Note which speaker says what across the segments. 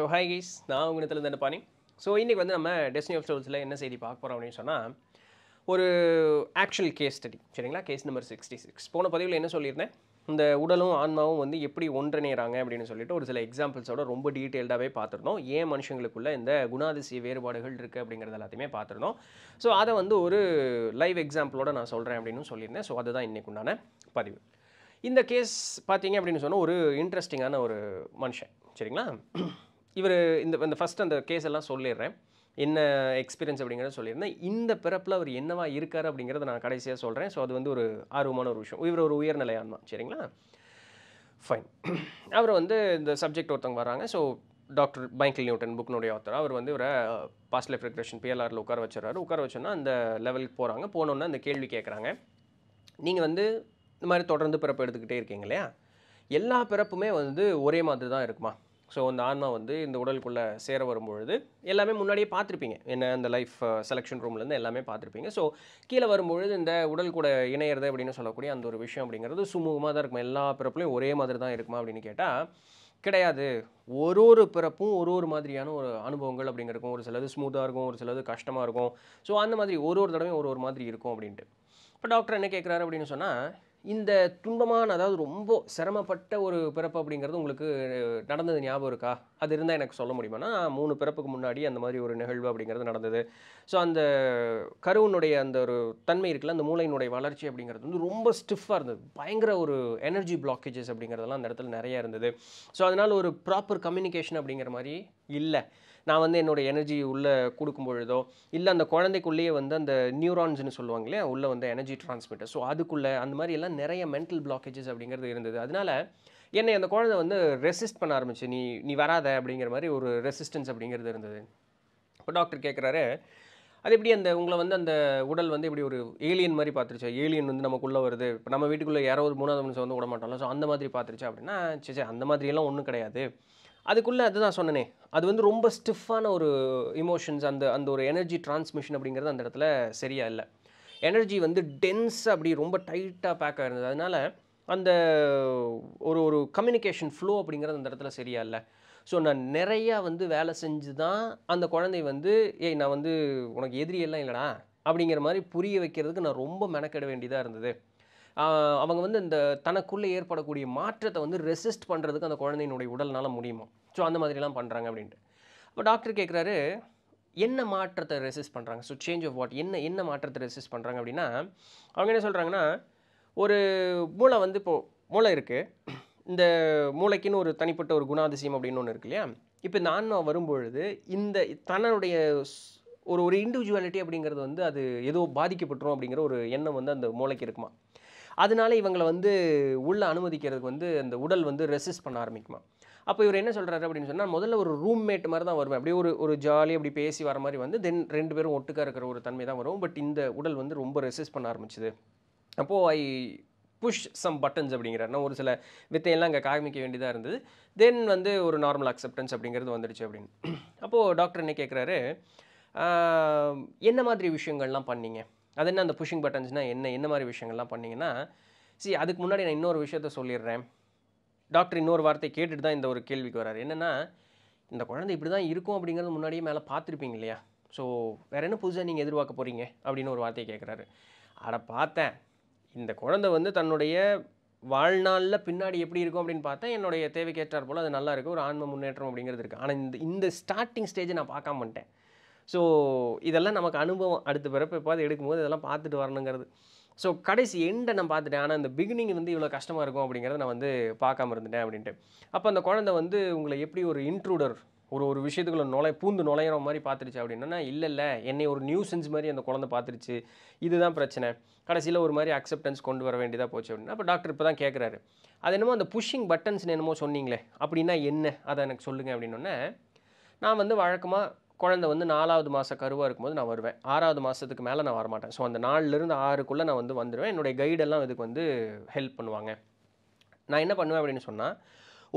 Speaker 1: so hi guys நான் உங்கத்தில் தான் பாணி ஸோ இன்றைக்கி வந்து நம்ம டெஸ்டினி ஆஃப் ஸ்டோல்ஸில் என்ன செய்தி பார்க்க போகிறோம் அப்படின்னு சொன்னால் ஒரு ஆக்சுவல் கேஸ் ஸ்டடி சரிங்களா கேஸ் நம்பர் சிக்ஸ்டி சிக்ஸ் போன பதிவில் என்ன சொல்லியிருந்தேன் இந்த உடலும் ஆன்மாவும் வந்து எப்படி ஒன்றிணைகிறாங்க அப்படின்னு சொல்லிட்டு ஒரு சில எக்ஸாம்பிள்ஸோட ரொம்ப டீட்டெயில்டாகவே பார்த்துருந்தோம் ஏன் மனுஷங்களுக்குள்ள இந்த குணாதிசய வேறுபாடுகள் இருக்குது அப்படிங்கிறது எல்லாத்தையுமே பார்த்துருந்தோம் ஸோ அதை வந்து ஒரு லைவ் எக்ஸாம்பிளோட நான் சொல்கிறேன் அப்படின்னு சொல்லியிருந்தேன் ஸோ அதுதான் இன்றைக்கு உண்டான பதிவு இந்த கேஸ் பார்த்தீங்க அப்படின்னு சொன்னால் ஒரு இன்ட்ரெஸ்டிங்கான ஒரு மனுஷன் சரிங்களா இவர் இந்த இந்த ஃபஸ்ட் அந்த கேஸ் எல்லாம் சொல்லிடுறேன் என்ன எக்ஸ்பீரியன்ஸ் அப்படிங்கிறத சொல்லியிருந்தேன் இந்த பிறப்பில் அவர் என்னவா இருக்கார் அப்படிங்கிறத நான் கடைசியாக சொல்கிறேன் ஸோ அது வந்து ஒரு ஆர்வமான ஒரு விஷயம் இவர் ஒரு உயர்நிலையான் தான் சரிங்களா ஃபைன் அவர் வந்து இந்த சப்ஜெக்ட் ஒருத்தவங்க வராங்க ஸோ டாக்டர் பைங்கில் நியூட்டன் புக்னுடைய ஆத்தர் அவர் வந்து இவரை பாஸ்ட் லைஃப் ரெக்ரேஷன் பிஎல்ஆரில் உட்கார வச்சுறாரு உட்கார வச்சோன்னா அந்த லெவலுக்கு போகிறாங்க போனோன்னா அந்த கேள்வி கேட்குறாங்க நீங்கள் வந்து இந்த மாதிரி தொடர்ந்து பிறப்பு எடுத்துக்கிட்டே இருக்கீங்க இல்லையா எல்லா பிறப்புமே வந்து ஒரே மாதிரி தான் இருக்குமா ஸோ அந்த ஆன்மா வந்து இந்த உடலுக்குள்ளே சேர வரும்பொழுது எல்லாமே முன்னாடியே பார்த்துருப்பீங்க என்ன அந்த லைஃப் செலெக்ஷன் ரூம்லேருந்து எல்லாமே பார்த்துருப்பீங்க ஸோ கீழே வரும்பொழுது இந்த உடல் கூட இணையிறது அப்படின்னு சொல்லக்கூடிய அந்த ஒரு விஷயம் அப்படிங்கிறது சுமூகமாக தான் இருக்குமா எல்லா பிறப்புலையும் ஒரே மாதிரி தான் இருக்குமா அப்படின்னு கேட்டால் கிடையாது ஒரு ஒரு பிறப்பும் ஒரு ஒரு மாதிரியான ஒரு அனுபவங்கள் அப்படிங்கிறக்கும் ஒரு சிலது ஸ்மூத்தாக இருக்கும் ஒரு சிலது கஷ்டமாக இருக்கும் ஸோ அந்த மாதிரி ஒரு ஒரு தடவையும் ஒரு ஒரு மாதிரி இருக்கும் அப்படின்ட்டு இப்போ டாக்டர் என்ன கேட்குறாரு அப்படின்னு சொன்னால் இந்த துன்பமான அதாவது ரொம்ப சிரமப்பட்ட ஒரு பிறப்பு அப்படிங்கிறது உங்களுக்கு நடந்தது ஞாபகம் இருக்கா அது இருந்தால் எனக்கு சொல்ல முடியுமானா மூணு பிறப்புக்கு முன்னாடி அந்த மாதிரி ஒரு நிகழ்வு அப்படிங்கிறது நடந்தது ஸோ அந்த கருவனுடைய அந்த ஒரு தன்மை இருக்குல்ல அந்த மூளையினுடைய வளர்ச்சி அப்படிங்கிறது வந்து ரொம்ப ஸ்டிஃபாக இருந்தது பயங்கர ஒரு எனர்ஜி பிளாக்கேஜஸ் அப்படிங்கிறதெல்லாம் அந்த இடத்துல நிறையா இருந்தது ஸோ அதனால் ஒரு ப்ராப்பர் கம்யூனிகேஷன் அப்படிங்கிற மாதிரி இல்லை நான் வந்து என்னோடய எனர்ஜி உள்ளே கொடுக்கும் பொழுதோ இல்லை அந்த குழந்தைக்குள்ளேயே வந்து அந்த நியூரான்ஸ்னு சொல்லுவாங்க இல்லையா உள்ளே வந்து எனர்ஜி டிரான்ஸ்மிட்டர் ஸோ அதுக்குள்ளே அந்த மாதிரி எல்லாம் நிறைய மென்டல் பிளாக்கேஜஸ் அப்படிங்கிறது இருந்தது அதனால் என்னை அந்த குழந்தை வந்து ரெசிஸ்ட் பண்ண ஆரம்பிச்சு நீ நீ வராத அப்படிங்கிற மாதிரி ஒரு ரெசிஸ்டன்ஸ் அப்படிங்கிறது இருந்தது இப்போ டாக்டர் கேட்குறாரு அது எப்படி அந்த உங்களை வந்து அந்த உடல் வந்து இப்படி ஒரு ஏலியன் மாதிரி பார்த்துருச்சா ஏலியன் வந்து நமக்குள்ளே வருது இப்போ நம்ம வீட்டுக்குள்ளே யாரோ ஒரு மூணாவது மனுஷன் வந்து விட மாட்டோம்ல ஸோ அந்த மாதிரி பார்த்துருச்சா அப்படின்னா சே சே அந்த மாதிரியெல்லாம் ஒன்றும் கிடையாது அதுக்குள்ளே அதுதான் சொன்னனே அது வந்து ரொம்ப ஸ்டிஃபான ஒரு இமோஷன்ஸ் அந்த அந்த ஒரு எனர்ஜி டிரான்ஸ்மிஷன் அப்படிங்கிறது அந்த இடத்துல சரியாக இல்லை எனர்ஜி வந்து டென்ஸ் அப்படி ரொம்ப டைட்டாக பேக்காக இருந்தது அதனால் அந்த ஒரு ஒரு கம்யூனிகேஷன் ஃப்ளோ அப்படிங்கிறது அந்த இடத்துல சரியாக இல்லை ஸோ நான் நிறையா வந்து வேலை செஞ்சு தான் அந்த குழந்தை வந்து ஏய் நான் வந்து உனக்கு எதிரியெல்லாம் இல்லைடா அப்படிங்கிற மாதிரி புரிய வைக்கிறதுக்கு நான் ரொம்ப மெனக்கெட வேண்டியதாக இருந்தது அவங்க வந்து இந்த தனக்குள்ளே ஏற்படக்கூடிய மாற்றத்தை வந்து ரெசிஸ்ட் பண்ணுறதுக்கு அந்த குழந்தையினுடைய உடல்னால் முடியுமா ஸோ அந்த மாதிரிலாம் பண்ணுறாங்க அப்படின்ட்டு அப்போ டாக்டர் கேட்குறாரு என்ன மாற்றத்தை ரெசிஸ்ட் பண்ணுறாங்க ஸோ சேஞ்ச் ஆஃப் வாட் என்ன என்ன மாற்றத்தை ரெசிஸ்ட் பண்ணுறாங்க அப்படின்னா அவங்க என்ன சொல்கிறாங்கன்னா ஒரு மூளை வந்து இப்போது மூளை இருக்குது இந்த மூளைக்குன்னு ஒரு தனிப்பட்ட ஒரு குணாதிசயம் அப்படின்னு ஒன்று இருக்கு இல்லையா இப்போ இந்த ஆன்மா வரும்பொழுது இந்த தன்னுடைய ஒரு ஒரு இண்டிவிஜுவாலிட்டி அப்படிங்கிறது வந்து அது ஏதோ பாதிக்கப்பட்டுரும் அப்படிங்கிற ஒரு எண்ணம் வந்து அந்த மூளைக்கு இருக்குமா அதனால இவங்களை வந்து உள்ளே அனுமதிக்கிறதுக்கு வந்து அந்த உடல் வந்து ரெசிஸ்ட் பண்ண ஆரம்பிக்குமா அப்போ இவர் என்ன சொல்கிறாரு அப்படின்னு சொன்னால் முதல்ல ஒரு ரூம்மேட் மாதிரி தான் வருவேன் அப்படியே ஒரு ஒரு ஜாலி அப்படி பேசி வர மாதிரி வந்து தென் ரெண்டு பேரும் ஒட்டுக்காக இருக்கிற ஒரு தன்மை தான் வரும் பட் இந்த உடல் வந்து ரொம்ப ரெசிஸ்ட் பண்ண ஆரம்பிச்சுது அப்போது ஐ புஷ் சம் பட்டன்ஸ் அப்படிங்கிறார் நான் ஒரு சில வித்தையெல்லாம் அங்கே காமிக்க வேண்டியதாக இருந்தது தென் வந்து ஒரு நார்மல் அக்செப்டன்ஸ் அப்படிங்கிறது வந்துடுச்சு அப்படின்னு அப்போது டாக்டர் என்ன கேட்குறாரு என்ன மாதிரி விஷயங்கள்லாம் பண்ணீங்க அது என்ன அந்த புஷிங் பட்டன்ஸ்னால் என்ன என்ன மாதிரி விஷயங்கள்லாம் பண்ணிங்கன்னா சி அதுக்கு முன்னாடி நான் இன்னொரு விஷயத்த சொல்லிடுறேன் டாக்டர் இன்னொரு வார்த்தை கேட்டுட்டு தான் இந்த ஒரு கேள்விக்கு வராரு என்னென்னா இந்த குழந்தை இப்படி தான் இருக்கும் அப்படிங்கிறது முன்னாடியே மேலே பார்த்துருப்பீங்க இல்லையா ஸோ வேறு என்ன புதுசாக நீங்கள் எதிர்பார்க்க போகிறீங்க அப்படின்னு ஒரு வார்த்தையை கேட்குறாரு அதை பார்த்தேன் இந்த குழந்தை வந்து தன்னுடைய வாழ்நாளில் பின்னாடி எப்படி இருக்கும் அப்படின்னு பார்த்தா என்னுடைய தேவைக்கேற்றார் போல் அது நல்லா ஒரு ஆன்ம முன்னேற்றம் அப்படிங்கிறது இருக்குது ஆனால் இந்த இந்த ஸ்டார்டிங் ஸ்டேஜை நான் பார்க்காமட்டேன் ஸோ இதெல்லாம் நமக்கு அனுபவம் அடுத்த பிறப்பு எப்பாவது எடுக்கும்போது இதெல்லாம் பார்த்துட்டு வரணுங்கிறது ஸோ கடைசி எண்டை நான் பார்த்துட்டேன் ஆனால் இந்த பிகினிங் வந்து இவ்வளோ கஷ்டமாக இருக்கும் அப்படிங்கிறத நான் வந்து பார்க்காம இருந்துட்டேன் அப்படின்ட்டு அப்போ அந்த குழந்தை வந்து உங்களை எப்படி ஒரு இன்ட்ரூடர் ஒரு ஒரு விஷயத்துக்குள்ள நுழை பூந்து நுழையிற மாதிரி பார்த்துருச்சு அப்படின்னா இல்லை இல்லை என்னை ஒரு நியூ சென்ஸ் மாதிரி அந்த குழந்தை பார்த்துருச்சு இதுதான் பிரச்சனை கடைசியில் ஒரு மாதிரி அக்செப்டன்ஸ் கொண்டு வர வேண்டியதாக போச்சு அப்படின்னா அப்போ டாக்டர் இப்போ தான் கேட்குறாரு அது என்னமோ அந்த புஷ்ஷிங் பட்டன்ஸ்னு என்னமோ சொன்னீங்களே அப்படின்னா என்ன அதை எனக்கு சொல்லுங்கள் அப்படின்னோடனே நான் வந்து வழக்கமாக குழந்தை வந்து நாலாவது மாத கருவாக இருக்கும்போது நான் வருவேன் ஆறாவது மாதத்துக்கு மேலே நான் வரமாட்டேன் ஸோ அந்த நாலுலேருந்து ஆறுக்குள்ளே நான் வந்து வந்துடுவேன் என்னுடைய கைடெல்லாம் இதுக்கு வந்து ஹெல்ப் பண்ணுவாங்க நான் என்ன பண்ணுவேன் அப்படின்னு சொன்னால்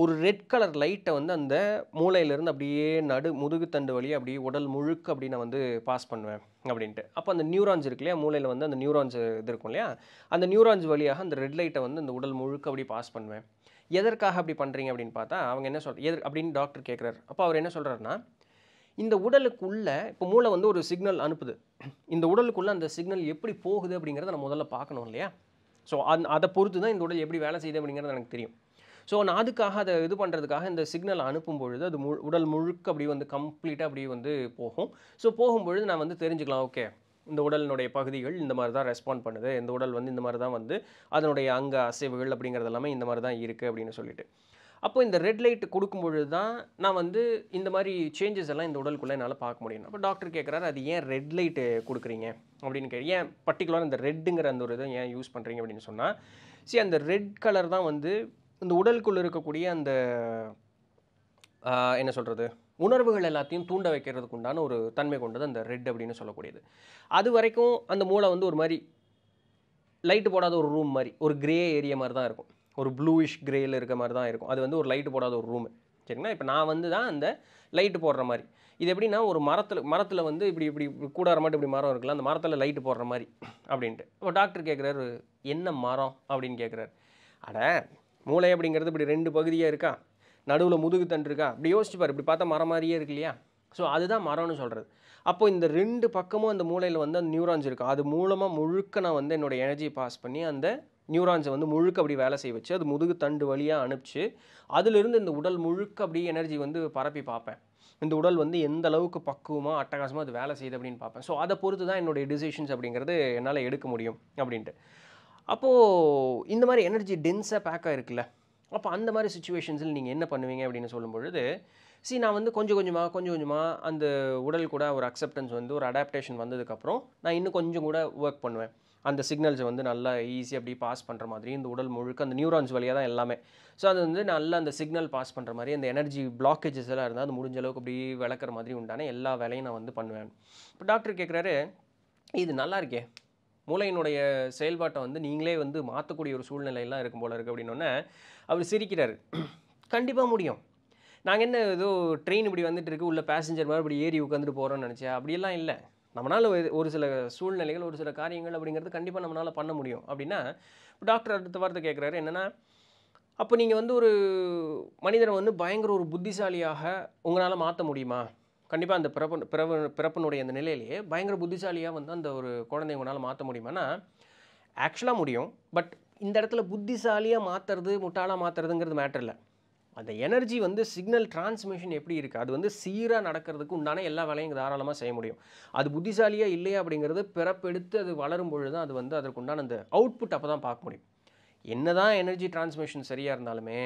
Speaker 1: ஒரு ரெட் கலர் லைட்டை வந்து அந்த மூளையிலேருந்து அப்படியே நடு முதுகுத்தண்டு வழி அப்படியே உடல் முழுக்க அப்படி நான் வந்து பாஸ் பண்ணுவேன் அப்படின்ட்டு அப்போ அந்த நியூரான்ஸ் இருக்கு இல்லையா மூளையில் வந்து அந்த நியூரான்ஸ் இது இருக்கும் இல்லையா அந்த நியூரான்ஸ் வழியாக அந்த ரெட் லைட்டை வந்து அந்த உடல் முழுக்க அப்படி பாஸ் பண்ணுவேன் எதற்காக அப்படி பண்ணுறீங்க அப்படின்னு பார்த்தா அவங்க என்ன சொல் எது அப்படின்னு டாக்டர் கேட்குறாரு அப்போ அவர் என்ன சொல்கிறாருன்னா இந்த உடலுக்குள்ளே இப்போ மூளை வந்து ஒரு சிக்னல் அனுப்புது இந்த உடலுக்குள்ளே அந்த சிக்னல் எப்படி போகுது அப்படிங்கிறத நம்ம முதல்ல பார்க்கணும் இல்லையா ஸோ அந் அதை பொறுத்து தான் இந்த உடல் எப்படி வேலை செய்யுது அப்படிங்கிறது எனக்கு தெரியும் ஸோ நான் அதுக்காக அதை இது பண்ணுறதுக்காக இந்த சிக்னல் அனுப்பும் பொழுது அது மு உடல் முழுக்க அப்படி வந்து கம்ப்ளீட்டாக அப்படி வந்து போகும் ஸோ போகும்பொழுது நான் வந்து தெரிஞ்சுக்கலாம் ஓகே இந்த உடலினுடைய பகுதிகள் இந்த மாதிரி தான் ரெஸ்பாண்ட் பண்ணுது இந்த உடல் வந்து இந்த மாதிரி தான் வந்து அதனுடைய அங்க அசைவுகள் அப்படிங்கிறது எல்லாமே இந்த மாதிரி தான் இருக்குது அப்படின்னு சொல்லிட்டு அப்போ இந்த ரெட் லைட் கொடுக்கும்பொழுது தான் நான் வந்து இந்த மாதிரி சேஞ்சஸ் எல்லாம் இந்த உடலுக்குள்ளே என்னால் பார்க்க முடியும் அப்போ டாக்டர் கேட்குறாரு அது ஏன் ரெட் லைட்டு கொடுக்குறீங்க அப்படின்னு கே ஏன் பர்டிகுலராக இந்த ரெட்டுங்கிற அந்த ஒரு இதை ஏன் யூஸ் பண்ணுறீங்க அப்படின்னு சொன்னால் சரி அந்த ரெட் கலர் தான் வந்து இந்த உடலுக்குள்ளே இருக்கக்கூடிய அந்த என்ன சொல்கிறது உணர்வுகள் எல்லாத்தையும் தூண்ட வைக்கிறதுக்கு உண்டான ஒரு தன்மை கொண்டது அந்த ரெட் அப்படின்னு சொல்லக்கூடியது அது வரைக்கும் அந்த மூளை வந்து ஒரு மாதிரி லைட்டு போடாத ஒரு ரூம் மாதிரி ஒரு கிரே ஏரியா மாதிரி தான் இருக்கும் ஒரு ப்ளூயிஷ் கிரேயில் இருக்க மாதிரி தான் இருக்கும் அது வந்து ஒரு லைட்டு போடாத ஒரு ரூமு சரிங்களா இப்போ நான் வந்து தான் அந்த லைட்டு போடுற மாதிரி இது எப்படின்னா ஒரு மரத்தில் மரத்தில் வந்து இப்படி இப்படி கூடாற மாட்டு இப்படி மரம் இருக்குல்ல அந்த மரத்தில் லைட்டு போடுற மாதிரி அப்படின்ட்டு இப்போ டாக்டர் கேட்குறாரு என்ன மரம் அப்படின்னு கேட்குறாரு அட மூளை அப்படிங்கிறது இப்படி ரெண்டு பகுதியாக இருக்கா நடுவில் முதுகு தண்டு இருக்கா அப்படி யோசிச்சுப்பார் இப்படி பார்த்தா மரம் மாதிரியே இருக்கு இல்லையா ஸோ அதுதான் மரம்னு சொல்கிறது அப்போ இந்த ரெண்டு பக்கமும் அந்த மூளையில் வந்து அந்த நியூரான்ஸ் இருக்கும் அது மூலமாக முழுக்க நான் வந்து என்னோடய எனர்ஜி பாஸ் பண்ணி அந்த நியூரான்ஸை வந்து முழுக்க அப்படி வேலை செய்ய வச்சு அது முதுகு தண்டு வழியாக அனுப்பிச்சு அதிலிருந்து இந்த உடல் முழுக்க அப்படியே எனர்ஜி வந்து பரப்பி பார்ப்பேன் இந்த உடல் வந்து எந்த அளவுக்கு பக்குவமாக அட்டகாசமாக அது வேலை செய்யுது அப்படின்னு பார்ப்பேன் ஸோ அதை பொறுத்து தான் என்னுடைய டிசிஷன்ஸ் அப்படிங்கிறது என்னால் எடுக்க முடியும் அப்படின்ட்டு அப்போது இந்த மாதிரி எனர்ஜி டென்ஸாக பேக்காக இருக்குல்ல அப்போ அந்த மாதிரி சுச்சுவேஷன்ஸில் நீங்கள் என்ன பண்ணுவீங்க அப்படின்னு சொல்லும் பொழுது சி நான் வந்து கொஞ்சம் கொஞ்சமாக கொஞ்சம் கொஞ்சமாக அந்த உடல் கூட ஒரு அக்செப்டன்ஸ் வந்து ஒரு அடாப்டேஷன் வந்ததுக்கப்புறம் நான் இன்னும் கொஞ்சம் கூட ஒர்க் பண்ணுவேன் அந்த சிக்னல்ஸை வந்து நல்லா ஈஸியாக அப்படி பாஸ் பண்ணுற மாதிரி இந்த உடல் முழுக்க அந்த நியூரான்ஸ் வழியாக தான் எல்லாமே ஸோ அது வந்து நல்லா அந்த சிக்னல் பாஸ் பண்ணுற மாதிரி அந்த எனர்ஜி பிளாக்கேஜஸ் எல்லாம் இருந்தால் அது முடிஞ்ச அளவுக்கு அப்படி விளக்குற மாதிரி உண்டான எல்லா வேலையும் நான் வந்து பண்ணுவேன் இப்போ டாக்டர் கேட்குறாரு இது நல்லா இருக்கே மூளையினுடைய செயல்பாட்டை வந்து நீங்களே வந்து மாற்றக்கூடிய ஒரு சூழ்நிலையெல்லாம் இருக்கும் போல இருக்குது அப்படின்னோடனே அவர் சிரிக்கிறார் கண்டிப்பாக முடியும் நாங்கள் என்ன ஏதோ ட்ரெயின் இப்படி வந்துட்டு இருக்கு உள்ள பேசஞ்சர் இப்படி ஏறி உட்காந்துட்டு போகிறோம்னு நினச்சேன் அப்படியெல்லாம் இல்லை நம்மளால் ஒரு சில சூழ்நிலைகள் ஒரு சில காரியங்கள் அப்படிங்கிறது கண்டிப்பாக நம்மளால் பண்ண முடியும் அப்படின்னா டாக்டர் அடுத்த வார்த்தை கேட்குறாரு என்னென்னா அப்போ நீங்கள் வந்து ஒரு மனிதனை வந்து பயங்கர ஒரு புத்திசாலியாக உங்களால் மாற்ற முடியுமா கண்டிப்பாக அந்த பிறப்பு பிறவு பிறப்பினுடைய அந்த நிலையிலேயே பயங்கர புத்திசாலியாக வந்து அந்த ஒரு குழந்தைய உங்களால் மாற்ற முடியுமானா ஆக்சுவலாக முடியும் பட் இந்த இடத்துல புத்திசாலியாக மாற்றுறது முட்டாளாக மாற்றுறதுங்கிறது மேட்டர் இல்லை அந்த எனர்ஜி வந்து சிக்னல் டிரான்ஸ்மிஷன் எப்படி இருக்குது அது வந்து சீராக நடக்கிறதுக்கு உண்டான எல்லா வேலையும் தாராளமாக செய்ய முடியும் அது புத்திசாலியாக இல்லையா அப்படிங்கிறது பிறப்பெடுத்து அது வளரும் பொழுது தான் அது வந்து அதற்குண்டான அந்த அவுட்புட் அப்போ தான் பார்க்க முடியும் என்ன தான் எனர்ஜி டிரான்ஸ்மிஷன் சரியாக இருந்தாலுமே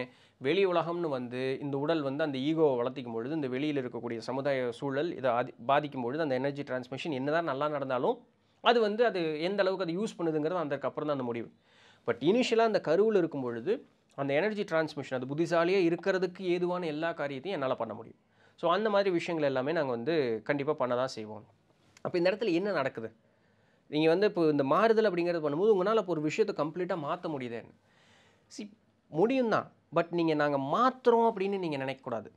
Speaker 1: வெளி உலகம்னு வந்து இந்த உடல் வந்து அந்த ஈகோவை வளர்த்திக்கும் பொழுது இந்த வெளியில் இருக்கக்கூடிய சமுதாய சூழல் இதை பாதிக்கும் பொழுது அந்த எனர்ஜி டிரான்ஸ்மிஷன் என்ன தான் நல்லா நடந்தாலும் அது வந்து அது எந்த அளவுக்கு அது யூஸ் பண்ணுதுங்கிறது அதற்கப்புறம் தான் அந்த முடிவு பட் இனிஷியலாக அந்த கருவில் இருக்கும் பொழுது அந்த எனர்ஜி டிரான்ஸ்மிஷன் அது புத்திசாலியாக இருக்கிறதுக்கு ஏதுவான எல்லா காரியத்தையும் என்னால் பண்ண முடியும் ஸோ அந்த மாதிரி விஷயங்கள் எல்லாமே நாங்கள் வந்து கண்டிப்பாக பண்ண தான் செய்வோம் அப்போ இந்த இடத்துல என்ன நடக்குது நீங்கள் வந்து இப்போ இந்த மாறுதல் அப்படிங்கிறது பண்ணும்போது உங்களால் இப்போ ஒரு விஷயத்தை கம்ப்ளீட்டாக மாற்ற முடியுதேன்னு சி முடியும் தான் பட் நீங்கள் நாங்கள் மாற்றுறோம் அப்படின்னு நீங்கள் நினைக்கக்கூடாது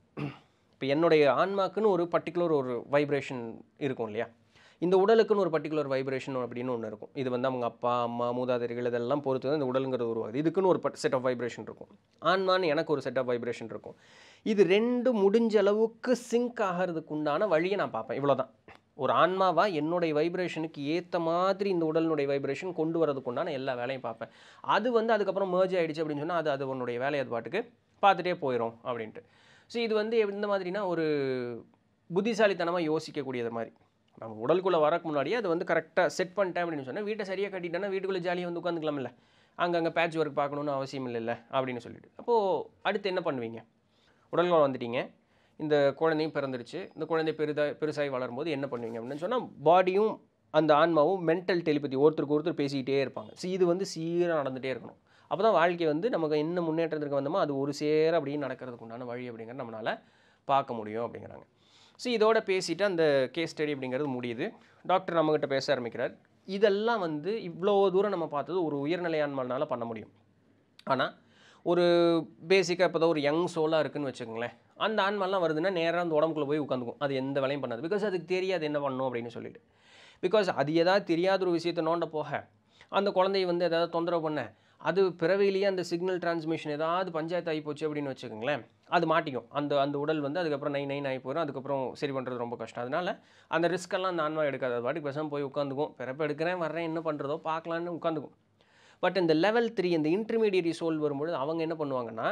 Speaker 1: இப்போ என்னுடைய ஆன்மாக்குன்னு ஒரு பர்டிகுலர் ஒரு வைப்ரேஷன் இருக்கும் இல்லையா இந்த உடலுக்குன்னு ஒரு பர்டிகுலர் வைப்ரேஷன் அப்படின்னு ஒன்று இருக்கும் இது வந்து அவங்க அப்பா அம்மா மூதாதையர்கள் இதெல்லாம் பொறுத்து தான் இந்த உடலுங்கிறது உருவாகுது இதுக்குன்னு ஒரு செட் ஆஃப் வைப்ரேஷன் இருக்கும் ஆன்மான்னு எனக்கு ஒரு செட் ஆஃப் வைப்ரேஷன் இருக்கும் இது ரெண்டு முடிஞ்ச அளவுக்கு சிங்க் ஆகிறதுக்கு உண்டான வழியை நான் பார்ப்பேன் இவ்வளோதான் ஒரு ஆன்மாவா என்னுடைய வைப்ரேஷனுக்கு ஏற்ற மாதிரி இந்த உடலினுடைய வைப்ரேஷன் கொண்டு வரதுக்குண்டான எல்லா வேலையும் பார்ப்பேன் அது வந்து அதுக்கப்புறம் மேர்ஜ் ஆகிடுச்சு அப்படின்னு சொன்னால் அது அது உன்னுடைய வேலையை அது பாட்டுக்கு பார்த்துட்டே போயிடும் அப்படின்ட்டு ஸோ இது வந்து எந்த மாதிரினா ஒரு புத்திசாலித்தனமாக யோசிக்கக்கூடியது மாதிரி நம்ம உடலுக்குள்ளே வரக்கு முன்னாடியே அது வந்து கரெக்டாக செட் பண்ணிட்டேன் அப்படின்னு சொன்னால் வீட்டை சரியாக கட்டிட்டேன்னா வீட்டுக்குள்ளே ஜாலியாக வந்து உட்காந்துக்கலாம்ல அங்கங்கே பேட்ச் ஒர்க் பார்க்கணுன்னு அவசியம் இல்லைல்ல அப்படின்னு சொல்லிட்டு அப்போது அடுத்து என்ன பண்ணுவீங்க உடல்குளம் வந்துட்டீங்க இந்த குழந்தையும் பிறந்துடுச்சு இந்த குழந்தை பெருசாக வளரும் வளரும்போது என்ன பண்ணுவீங்க அப்படின்னு சொன்னால் பாடியும் அந்த ஆன்மாவும் மென்டல் டெலிபதி ஒருத்தருக்கு ஒருத்தர் பேசிக்கிட்டே இருப்பாங்க சி இது வந்து சீராக நடந்துகிட்டே இருக்கணும் அப்போ தான் வாழ்க்கை வந்து நமக்கு என்ன முன்னேற்றத்துக்கு வந்தோமோ அது ஒரு சேர அப்படின்னு நடக்கிறதுக்கு உண்டான வழி அப்படிங்கிற நம்மளால் பார்க்க முடியும் அப்படிங்கிறாங்க ஸோ இதோட பேசிட்டு அந்த கேஸ் ஸ்டடி அப்படிங்கிறது முடியுது டாக்டர் நம்மக்கிட்ட பேச ஆரம்பிக்கிறார் இதெல்லாம் வந்து இவ்வளோ தூரம் நம்ம பார்த்தது ஒரு உயர்நிலையாண்மனால பண்ண முடியும் ஆனால் ஒரு பேசிக்காக இப்போ தான் ஒரு யங் சோலாக இருக்குதுன்னு வச்சுக்கோங்களேன் அந்த ஆன்மாலாம் வருதுன்னா நேராக அந்த உடம்புக்குள்ளே போய் உட்காந்துக்கும் அது எந்த வேலையும் பண்ணாது பிகாஸ் அதுக்கு தெரியாது என்ன பண்ணும் அப்படின்னு சொல்லிட்டு பிகாஸ் அது எதாவது தெரியாத ஒரு விஷயத்தை நோண்ட போக அந்த குழந்தைய வந்து எதாவது தொந்தரவு பண்ண அது பிறவையிலேயே அந்த சிக்னல் டிரான்ஸ்மிஷன் ஏதாவது பஞ்சாயத்து ஆகி போச்சு அப்படின்னு வச்சுக்கோங்களேன் அது மாட்டிக்கும் அந்த அந்த உடல் வந்து அதுக்கப்புறம் நை நைன் ஆகி போயிடும் அதுக்கப்புறம் சரி பண்ணுறது ரொம்ப கஷ்டம் அதனால் அந்த ரிஸ்க்கெல்லாம் அந்த ஆன்மா எடுக்காது அது பாட்டி பேசாமல் போய் உட்காந்துக்கும் பிறப்பு எடுக்கிறேன் வர்றேன் என்ன பண்ணுறதோ பார்க்கலான்னு உட்காந்துக்கும் பட் இந்த லெவல் த்ரீ இந்த இன்டர்மீடியட் சோல் வரும்பொழுது அவங்க என்ன பண்ணுவாங்கன்னா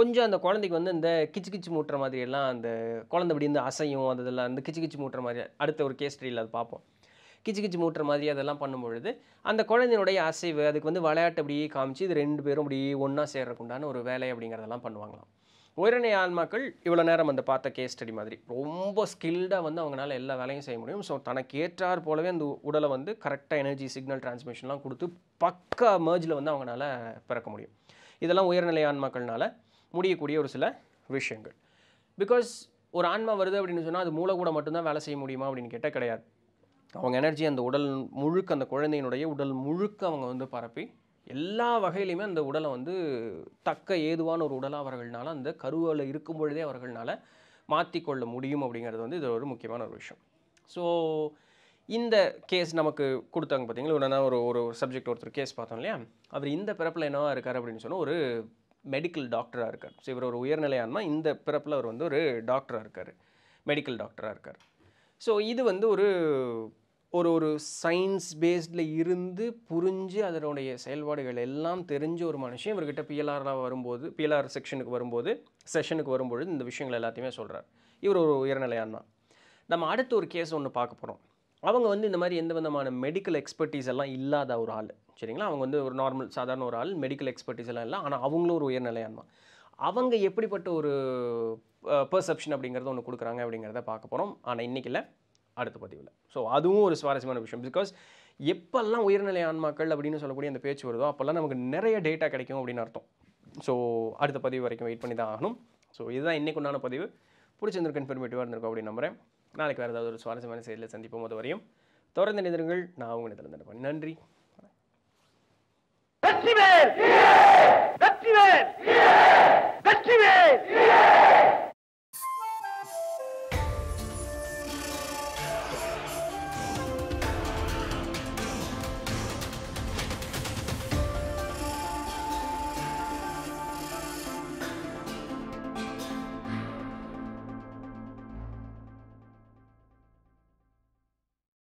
Speaker 1: கொஞ்சம் அந்த குழந்தைக்கு வந்து இந்த கிச்சு கிச்சு மூட்டுற மாதிரியெல்லாம் அந்த குழந்தை அப்படி இந்த அசையும் அதெல்லாம் அந்த கிச்சு கிச்சு மூட்டுற மாதிரி அடுத்த ஒரு கேஸ்ட்ரியில் ஸ்டடியில் அது பார்ப்போம் கிச்சு கிச்சு மூட்டுற மாதிரி அதெல்லாம் பண்ணும்பொழுது அந்த குழந்தையினுடைய அசைவு அதுக்கு வந்து விளையாட்டு அப்படியே காமிச்சு இது ரெண்டு பேரும் அப்படியே ஒன்றா உண்டான ஒரு வேலை அப்படிங்கிறதெல்லாம் பண்ணுவாங்களாம் உயிரினை ஆன்மாக்கள் இவ்வளோ நேரம் அந்த பார்த்த கேஸ் ஸ்டடி மாதிரி ரொம்ப ஸ்கில்டாக வந்து அவங்களால எல்லா வேலையும் செய்ய முடியும் ஸோ தனக்கு ஏற்றார் போலவே அந்த உடலை வந்து கரெக்டாக எனர்ஜி சிக்னல் டிரான்ஸ்மிஷன்லாம் கொடுத்து பக்கா மேர்ஜில் வந்து அவங்களால பிறக்க முடியும் இதெல்லாம் உயர்நிலை ஆன்மாக்கள்னால் முடியக்கூடிய ஒரு சில விஷயங்கள் பிகாஸ் ஒரு ஆன்மா வருது அப்படின்னு சொன்னால் அது மூளை கூட மட்டும்தான் வேலை செய்ய முடியுமா அப்படின்னு கேட்டால் கிடையாது அவங்க எனர்ஜி அந்த உடல் முழுக்க அந்த குழந்தையினுடைய உடல் முழுக்க அவங்க வந்து பரப்பி எல்லா வகையிலையுமே அந்த உடலை வந்து தக்க ஏதுவான ஒரு உடலாக அவர்கள்னால அந்த கருவில் இருக்கும் பொழுதே அவர்களால் மாற்றிக்கொள்ள முடியும் அப்படிங்கிறது வந்து இது ஒரு முக்கியமான ஒரு விஷயம் ஸோ இந்த கேஸ் நமக்கு கொடுத்தாங்க பார்த்தீங்களா உடனே ஒரு ஒரு சப்ஜெக்ட் ஒருத்தர் கேஸ் பார்த்தோம் இல்லையா அவர் இந்த பிறப்பில் என்னவாக இருக்கார் அப்படின்னு சொன்னால் ஒரு மெடிக்கல் டாக்டராக இருக்கார் ஸோ இவர் ஒரு உயர்நிலையான்மா இந்த பிறப்பில் அவர் வந்து ஒரு டாக்டராக இருக்கார் மெடிக்கல் டாக்டராக இருக்கார் ஸோ இது வந்து ஒரு ஒரு ஒரு சயின்ஸ் பேஸ்டில் இருந்து புரிஞ்சு அதனுடைய செயல்பாடுகள் எல்லாம் தெரிஞ்ச ஒரு மனுஷன் இவர்கிட்ட பிஎல்ஆராக வரும்போது பிஎல்ஆர் செக்ஷனுக்கு வரும்போது செஷனுக்கு வரும்பொழுது இந்த விஷயங்கள் எல்லாத்தையுமே சொல்கிறார் இவர் ஒரு தான் நம்ம அடுத்த ஒரு கேஸ் ஒன்று பார்க்க போகிறோம் அவங்க வந்து இந்த மாதிரி எந்த விதமான மெடிக்கல் எக்ஸ்பர்டீஸ் எல்லாம் இல்லாத ஒரு ஆள் சரிங்களா அவங்க வந்து ஒரு நார்மல் சாதாரண ஒரு ஆள் மெடிக்கல் எக்ஸ்பர்டீஸ் எல்லாம் இல்லை ஆனால் அவங்களும் ஒரு உயர்நிலையான்மா அவங்க எப்படிப்பட்ட ஒரு பர்செப்ஷன் அப்படிங்கிறது ஒன்று கொடுக்குறாங்க அப்படிங்கிறத பார்க்க போகிறோம் ஆனால் இன்றைக்கி இல்லை அடுத்த பதிவில் ஸோ அதுவும் ஒரு சுவாரஸ்யமான விஷயம் பிகாஸ் எப்பெல்லாம் உயர்நிலை ஆன்மாக்கள் அப்படின்னு சொல்லக்கூடிய அந்த பேச்சு வருதோ அப்போல்லாம் நமக்கு நிறைய டேட்டா கிடைக்கும் அப்படின்னு அர்த்தம் ஸோ அடுத்த பதிவு வரைக்கும் வெயிட் பண்ணி தான் ஆகணும் ஸோ இதுதான் இன்றைக்கு உண்டான பதிவு பிடிச்சிருந்திருக்கு இன்ஃபர்மேட்டிவாக இருந்திருக்கும் அப்படின்னு நம்புகிறேன் நாளைக்கு வேறு ஏதாவது ஒரு சுவாரஸ்யமான செயலில் சந்திப்போம் அது வரையும் தொடர்ந்து நிதிருங்கள் நான் உங்களை திறந்து நன்றி வெற்றி வெற்றி